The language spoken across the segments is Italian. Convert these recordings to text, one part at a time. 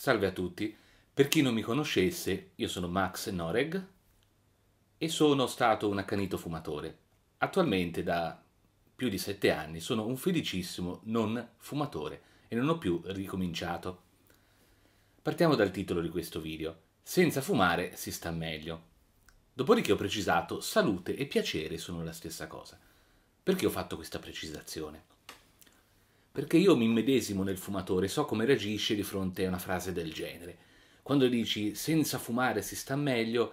Salve a tutti, per chi non mi conoscesse, io sono Max Noreg e sono stato un accanito fumatore. Attualmente da più di sette anni sono un felicissimo non fumatore e non ho più ricominciato. Partiamo dal titolo di questo video. Senza fumare si sta meglio. Dopodiché ho precisato salute e piacere sono la stessa cosa. Perché ho fatto questa precisazione? perché io mi immedesimo nel fumatore, so come reagisce di fronte a una frase del genere. Quando dici senza fumare si sta meglio,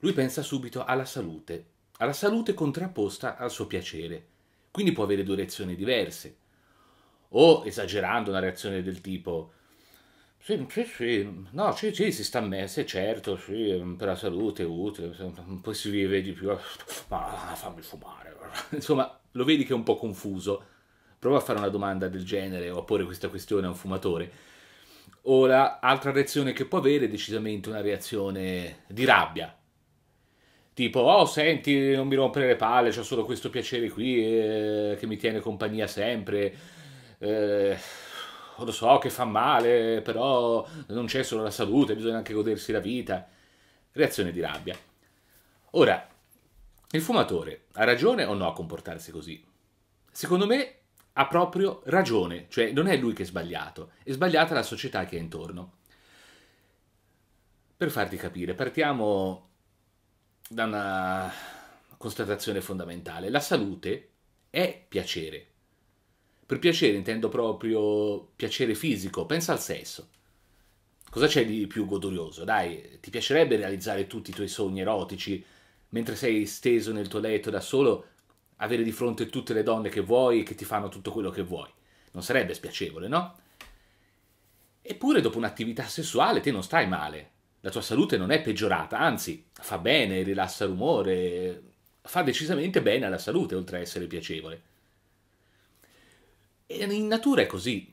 lui pensa subito alla salute, alla salute contrapposta al suo piacere, quindi può avere due reazioni diverse. O esagerando una reazione del tipo sì, sì, sì, no, sì, sì, si sta a me, certo, sì, per la salute è utile, poi si vive di più, ma ah, fammi fumare. Insomma, lo vedi che è un po' confuso prova a fare una domanda del genere o a porre questa questione a un fumatore. O l'altra la reazione che può avere è decisamente una reazione di rabbia. Tipo, oh senti, non mi rompere le palle, c'ho solo questo piacere qui eh, che mi tiene compagnia sempre. Eh, lo so che fa male, però non c'è solo la salute, bisogna anche godersi la vita. Reazione di rabbia. Ora, il fumatore ha ragione o no a comportarsi così? Secondo me ha proprio ragione, cioè non è lui che è sbagliato, è sbagliata la società che è intorno. Per farti capire, partiamo da una constatazione fondamentale. La salute è piacere. Per piacere intendo proprio piacere fisico, pensa al sesso. Cosa c'è di più godurioso? Dai, ti piacerebbe realizzare tutti i tuoi sogni erotici mentre sei steso nel tuo letto da solo avere di fronte tutte le donne che vuoi e che ti fanno tutto quello che vuoi. Non sarebbe spiacevole, no? Eppure dopo un'attività sessuale te non stai male, la tua salute non è peggiorata, anzi fa bene, rilassa l'umore, fa decisamente bene alla salute oltre a essere piacevole. E in natura è così.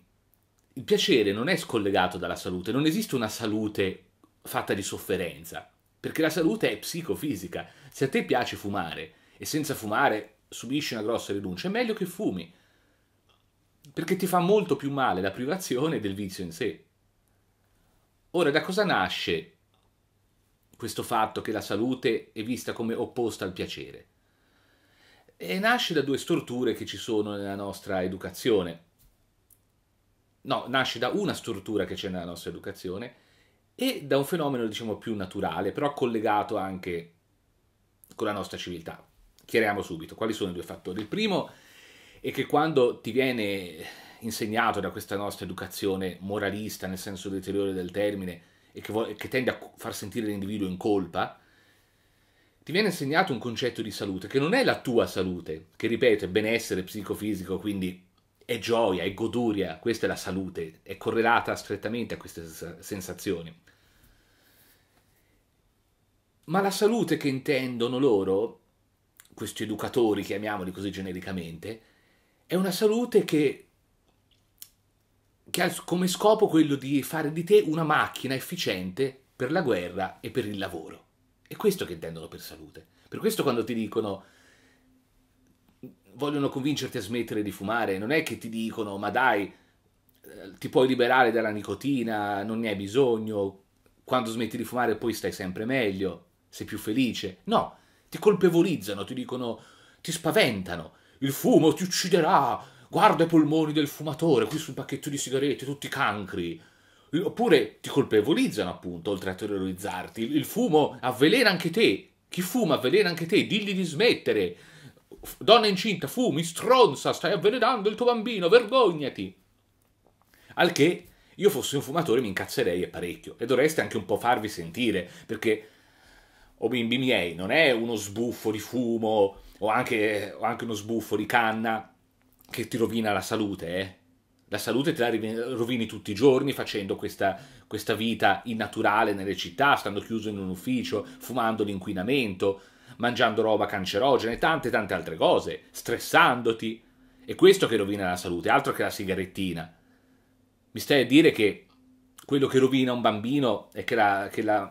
Il piacere non è scollegato dalla salute, non esiste una salute fatta di sofferenza, perché la salute è psicofisica. Se a te piace fumare e senza fumare subisci una grossa rinuncia, è meglio che fumi, perché ti fa molto più male la privazione del vizio in sé. Ora, da cosa nasce questo fatto che la salute è vista come opposta al piacere? E nasce da due storture che ci sono nella nostra educazione. No, nasce da una struttura che c'è nella nostra educazione e da un fenomeno, diciamo, più naturale, però collegato anche con la nostra civiltà, Chiariamo subito quali sono i due fattori. Il primo è che quando ti viene insegnato da questa nostra educazione moralista, nel senso deteriore del termine, e che, vuole, che tende a far sentire l'individuo in colpa, ti viene insegnato un concetto di salute che non è la tua salute, che ripeto è benessere psicofisico, quindi è gioia, è goduria, questa è la salute, è correlata strettamente a queste sensazioni. Ma la salute che intendono loro questi educatori, chiamiamoli così genericamente, è una salute che, che ha come scopo quello di fare di te una macchina efficiente per la guerra e per il lavoro. È questo che intendono per salute. Per questo quando ti dicono vogliono convincerti a smettere di fumare, non è che ti dicono ma dai, eh, ti puoi liberare dalla nicotina, non ne hai bisogno, quando smetti di fumare poi stai sempre meglio, sei più felice. No, ti colpevolizzano, ti dicono, ti spaventano, il fumo ti ucciderà, guarda i polmoni del fumatore, qui sul pacchetto di sigarette, tutti i cancri. Oppure ti colpevolizzano appunto, oltre a terrorizzarti. Il fumo avvelena anche te. Chi fuma avvelena anche te, digli di smettere. Donna incinta, fumi, stronza, stai avvelenando il tuo bambino, vergognati. Al che io fossi un fumatore mi incazzerei parecchio. E dovreste anche un po' farvi sentire, perché o bimbi miei, non è uno sbuffo di fumo o anche, o anche uno sbuffo di canna che ti rovina la salute, eh? La salute te la rovini tutti i giorni facendo questa, questa vita innaturale nelle città, stando chiuso in un ufficio, fumando l'inquinamento, mangiando roba cancerogena e tante tante altre cose, stressandoti. È questo che rovina la salute, altro che la sigarettina. Mi stai a dire che quello che rovina un bambino è che la, che la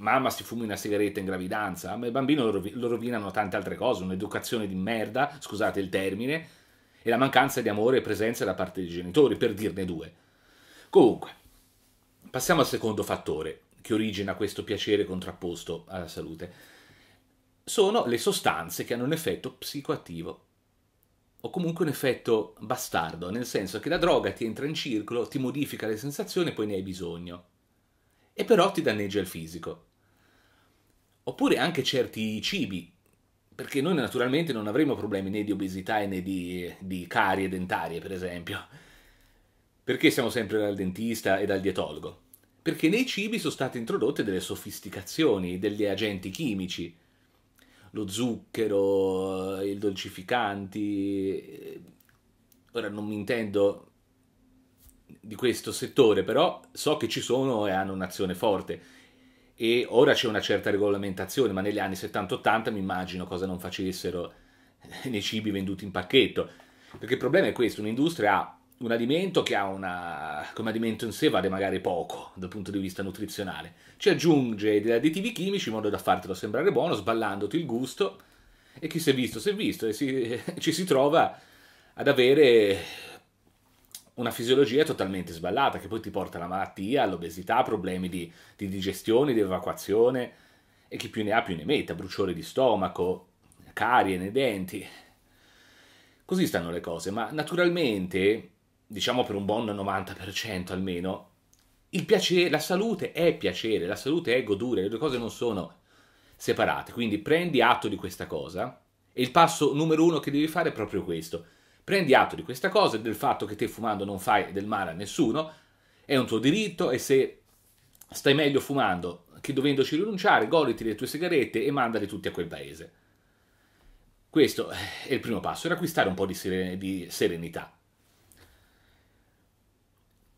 mamma si fumi una sigaretta in gravidanza, ma il bambino lo, rovi lo rovinano tante altre cose, un'educazione di merda, scusate il termine, e la mancanza di amore e presenza da parte dei genitori, per dirne due. Comunque, passiamo al secondo fattore che origina questo piacere contrapposto alla salute. Sono le sostanze che hanno un effetto psicoattivo o comunque un effetto bastardo, nel senso che la droga ti entra in circolo, ti modifica le sensazioni e poi ne hai bisogno. E però ti danneggia il fisico oppure anche certi cibi, perché noi naturalmente non avremo problemi né di obesità né di, di carie dentarie, per esempio. Perché siamo sempre dal dentista e dal dietologo? Perché nei cibi sono state introdotte delle sofisticazioni, degli agenti chimici, lo zucchero, i dolcificanti. Eh, ora non mi intendo di questo settore, però so che ci sono e hanno un'azione forte e ora c'è una certa regolamentazione, ma negli anni 70-80 mi immagino cosa non facessero nei cibi venduti in pacchetto. Perché il problema è questo, un'industria ha un alimento che ha una, come alimento in sé vale magari poco dal punto di vista nutrizionale, ci aggiunge degli additivi chimici in modo da fartelo sembrare buono, sballandoti il gusto, e chi si è visto si è visto, e si, ci si trova ad avere una fisiologia totalmente sballata che poi ti porta alla malattia, all'obesità, problemi di, di digestione, di evacuazione e chi più ne ha più ne metta, bruciore di stomaco, carie nei denti. Così stanno le cose, ma naturalmente, diciamo per un buon 90% almeno, piacere, la salute è piacere, la salute è godura, le due cose non sono separate, quindi prendi atto di questa cosa e il passo numero uno che devi fare è proprio questo Prendi atto di questa cosa, del fatto che te fumando non fai del male a nessuno, è un tuo diritto e se stai meglio fumando che dovendoci rinunciare, goditi le tue sigarette e mandali tutti a quel paese. Questo è il primo passo, era acquistare un po' di, di serenità.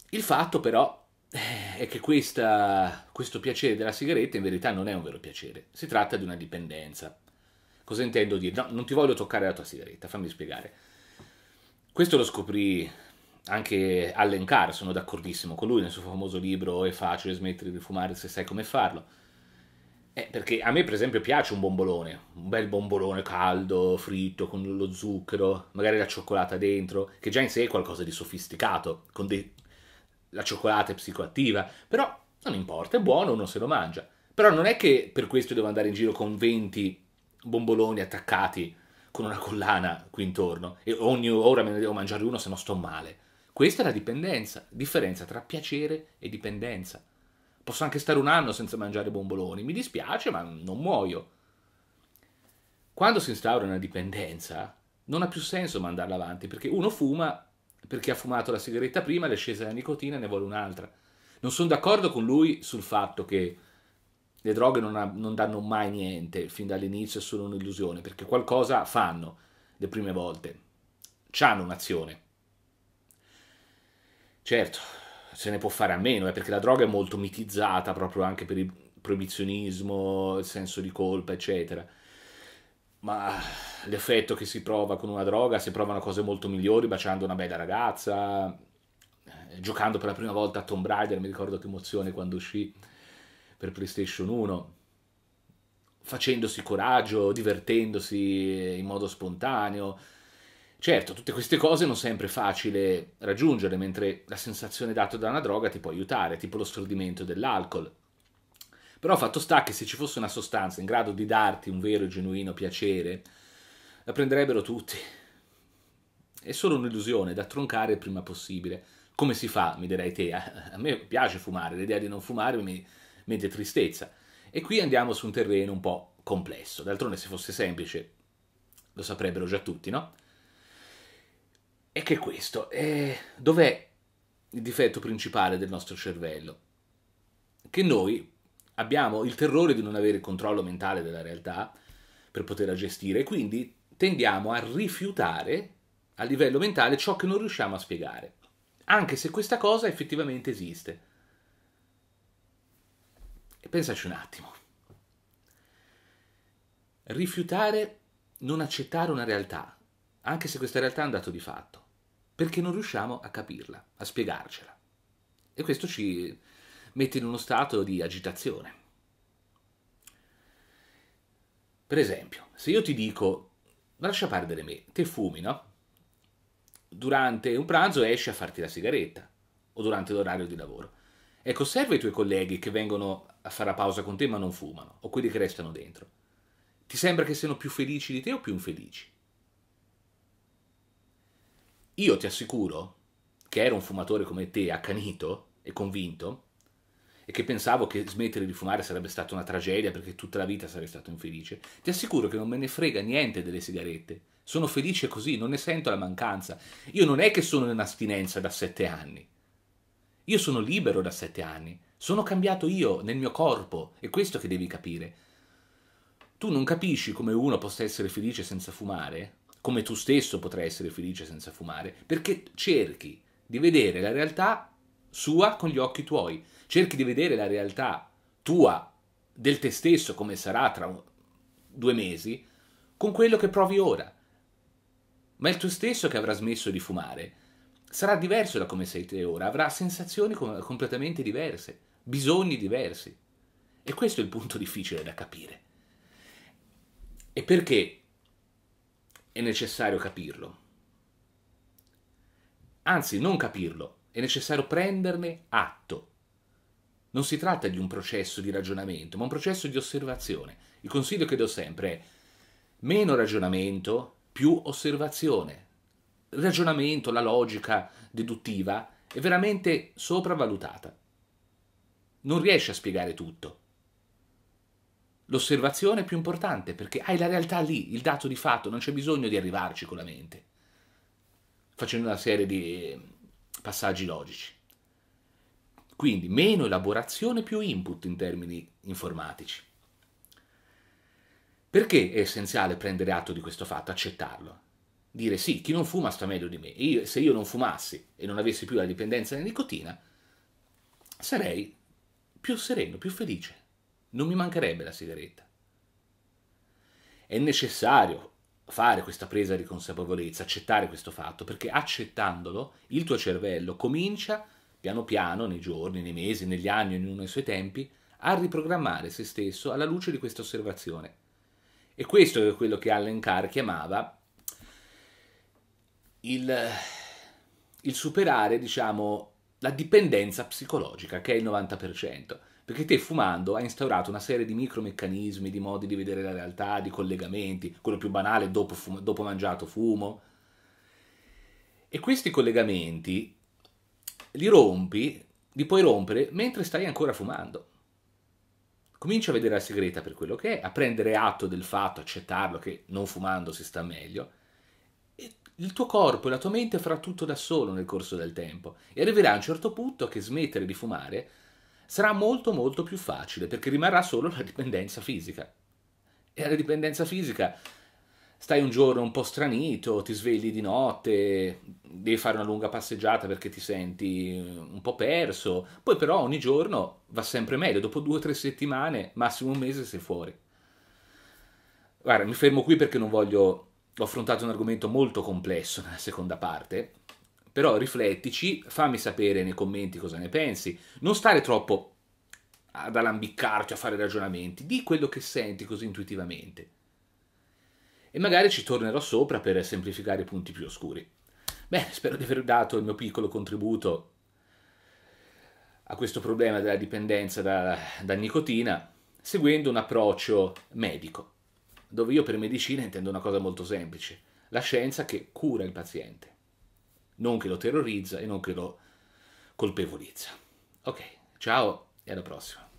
Il fatto però è che questa, questo piacere della sigaretta in verità non è un vero piacere, si tratta di una dipendenza. Cosa intendo dire? No, non ti voglio toccare la tua sigaretta, fammi spiegare. Questo lo scoprì anche Allen Carr, sono d'accordissimo con lui nel suo famoso libro È facile smettere di fumare se sai come farlo. Eh, perché a me per esempio piace un bombolone, un bel bombolone caldo, fritto, con lo zucchero, magari la cioccolata dentro, che già in sé è qualcosa di sofisticato, con dei... la cioccolata è psicoattiva, però non importa, è buono, uno se lo mangia. Però non è che per questo devo andare in giro con 20 bomboloni attaccati con una collana qui intorno e ogni ora me ne devo mangiare uno se no sto male. Questa è la dipendenza, differenza tra piacere e dipendenza. Posso anche stare un anno senza mangiare bomboloni, mi dispiace ma non muoio. Quando si instaura una dipendenza non ha più senso mandarla avanti perché uno fuma perché ha fumato la sigaretta prima, le è scesa la nicotina e ne vuole un'altra. Non sono d'accordo con lui sul fatto che le droghe non, ha, non danno mai niente, fin dall'inizio è solo un'illusione, perché qualcosa fanno le prime volte, hanno un'azione. Certo, se ne può fare a meno, eh, perché la droga è molto mitizzata proprio anche per il proibizionismo, il senso di colpa, eccetera. Ma l'effetto che si prova con una droga, si provano cose molto migliori baciando una bella ragazza, eh, giocando per la prima volta a Tomb Raider, mi ricordo che emozione quando uscì per PlayStation 1, facendosi coraggio, divertendosi in modo spontaneo. Certo, tutte queste cose non sempre facile raggiungere, mentre la sensazione data da una droga ti può aiutare, tipo lo stordimento dell'alcol. Però fatto sta che se ci fosse una sostanza in grado di darti un vero e genuino piacere, la prenderebbero tutti. È solo un'illusione da troncare il prima possibile. Come si fa, mi direi te? A me piace fumare, l'idea di non fumare mi, mentre tristezza. E qui andiamo su un terreno un po' complesso, d'altronde se fosse semplice lo saprebbero già tutti, no? E che è questo, eh, dov'è il difetto principale del nostro cervello? Che noi abbiamo il terrore di non avere il controllo mentale della realtà per poterla gestire e quindi tendiamo a rifiutare a livello mentale ciò che non riusciamo a spiegare, anche se questa cosa effettivamente esiste. E pensaci un attimo. Rifiutare, non accettare una realtà, anche se questa realtà è un dato di fatto, perché non riusciamo a capirla, a spiegarcela. E questo ci mette in uno stato di agitazione. Per esempio, se io ti dico, lascia perdere me, te fumi, no? Durante un pranzo esci a farti la sigaretta o durante l'orario di lavoro. Ecco, osserva i tuoi colleghi che vengono a fare la pausa con te ma non fumano, o quelli che restano dentro, ti sembra che siano più felici di te o più infelici? Io ti assicuro che ero un fumatore come te, accanito e convinto, e che pensavo che smettere di fumare sarebbe stata una tragedia perché tutta la vita sarei stato infelice, ti assicuro che non me ne frega niente delle sigarette. Sono felice così, non ne sento la mancanza. Io non è che sono in astinenza da sette anni. Io sono libero da sette anni. Sono cambiato io nel mio corpo, è questo che devi capire. Tu non capisci come uno possa essere felice senza fumare, come tu stesso potrai essere felice senza fumare, perché cerchi di vedere la realtà sua con gli occhi tuoi, cerchi di vedere la realtà tua, del te stesso, come sarà tra due mesi, con quello che provi ora. Ma il tuo stesso che avrà smesso di fumare sarà diverso da come sei te ora, avrà sensazioni completamente diverse bisogni diversi. E questo è il punto difficile da capire. E perché è necessario capirlo? Anzi, non capirlo, è necessario prenderne atto. Non si tratta di un processo di ragionamento, ma un processo di osservazione. Il consiglio che do sempre è meno ragionamento, più osservazione. Il ragionamento, la logica deduttiva è veramente sopravvalutata non riesci a spiegare tutto. L'osservazione è più importante perché hai la realtà lì, il dato di fatto, non c'è bisogno di arrivarci con la mente, facendo una serie di eh, passaggi logici. Quindi meno elaborazione, più input in termini informatici. Perché è essenziale prendere atto di questo fatto, accettarlo? Dire sì, chi non fuma sta meglio di me. Io, se io non fumassi e non avessi più la dipendenza da nicotina, sarei più sereno, più felice. Non mi mancherebbe la sigaretta. È necessario fare questa presa di consapevolezza, accettare questo fatto, perché accettandolo il tuo cervello comincia piano piano, nei giorni, nei mesi, negli anni, ognuno ai suoi tempi, a riprogrammare se stesso alla luce di questa osservazione. E questo è quello che Allen Carr chiamava il, il superare, diciamo, la dipendenza psicologica, che è il 90%, perché te fumando hai instaurato una serie di micromeccanismi, di modi di vedere la realtà, di collegamenti, quello più banale, dopo, fumo, dopo mangiato fumo. E questi collegamenti li rompi, li puoi rompere mentre stai ancora fumando. Comincia a vedere la segreta per quello che è, a prendere atto del fatto, accettarlo che non fumando si sta meglio, il tuo corpo e la tua mente farà tutto da solo nel corso del tempo e arriverà a un certo punto che smettere di fumare sarà molto molto più facile perché rimarrà solo la dipendenza fisica. E alla dipendenza fisica stai un giorno un po' stranito, ti svegli di notte, devi fare una lunga passeggiata perché ti senti un po' perso, poi però ogni giorno va sempre meglio, dopo due o tre settimane, massimo un mese sei fuori. Guarda, mi fermo qui perché non voglio ho affrontato un argomento molto complesso nella seconda parte, però riflettici, fammi sapere nei commenti cosa ne pensi, non stare troppo ad alambiccarti a fare ragionamenti, di quello che senti così intuitivamente. E magari ci tornerò sopra per semplificare i punti più oscuri. Beh, spero di aver dato il mio piccolo contributo a questo problema della dipendenza da, da nicotina seguendo un approccio medico dove io per medicina intendo una cosa molto semplice, la scienza che cura il paziente, non che lo terrorizza e non che lo colpevolizza. Ok, ciao e alla prossima.